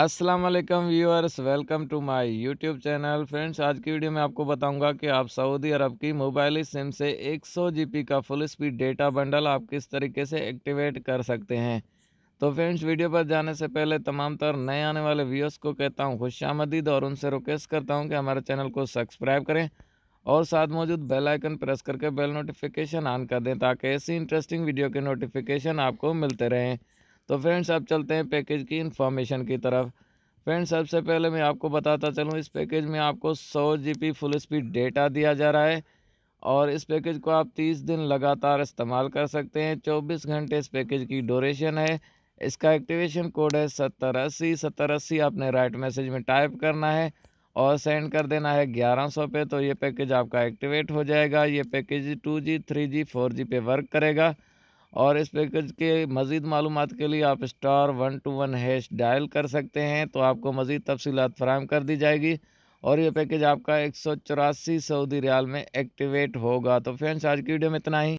अस्सलाम वालेकुम viewers welcome to my YouTube channel friends आज की वीडियो में आपको बताऊंगा कि आप सऊदी अरब की मोबाइल सिम से 100 जीबी का फुल स्पीड डेटा बंडल आप किस तरीके से एक्टिवेट कर सकते हैं तो फ्रेंड्स वीडियो पर जाने से पहले तमाम तर नए आने वाले व्यूअर्स को कहता हूँ खुश आमदीद और उनसे रिक्वेस्ट करता हूँ कि हमारे चैनल को सब्सक्राइब करें और साथ मौजूद बेल आइकन प्रेस करके बेल नोटिफिकेशन ऑन कर दें ताकि ऐसी इंटरेस्टिंग वीडियो के नोटिफिकेशन आपको मिलते रहें तो फ्रेंड्स अब चलते हैं पैकेज की इन्फॉर्मेशन की तरफ फ्रेंड्स सबसे पहले मैं आपको बताता चलूँ इस पैकेज में आपको सौ जी फुल स्पीड डेटा दिया जा रहा है और इस पैकेज को आप तीस दिन लगातार इस्तेमाल कर सकते हैं चौबीस घंटे इस पैकेज की ड्यूरेशन है इसका एक्टिवेशन कोड है सत्तर अस्सी सत्तर अस्सी आपने राइट मैसेज में टाइप करना है और सेंड कर देना है ग्यारह सौ पे तो ये पैकेज आपका एक्टिवेट हो जाएगा ये package two G three G four G पे वर्क करेगा और इस पैकेज के मज़ीद मालूम के लिए आप star one two one hash dial कर सकते हैं तो आपको मज़ीद तफसीत फ़राम कर दी जाएगी और ये पैकेज आपका एक सौ चौरासी सऊदी रियाल में एक्टिवेट होगा तो फ्रेंड्स आज की वीडियो में इतना ही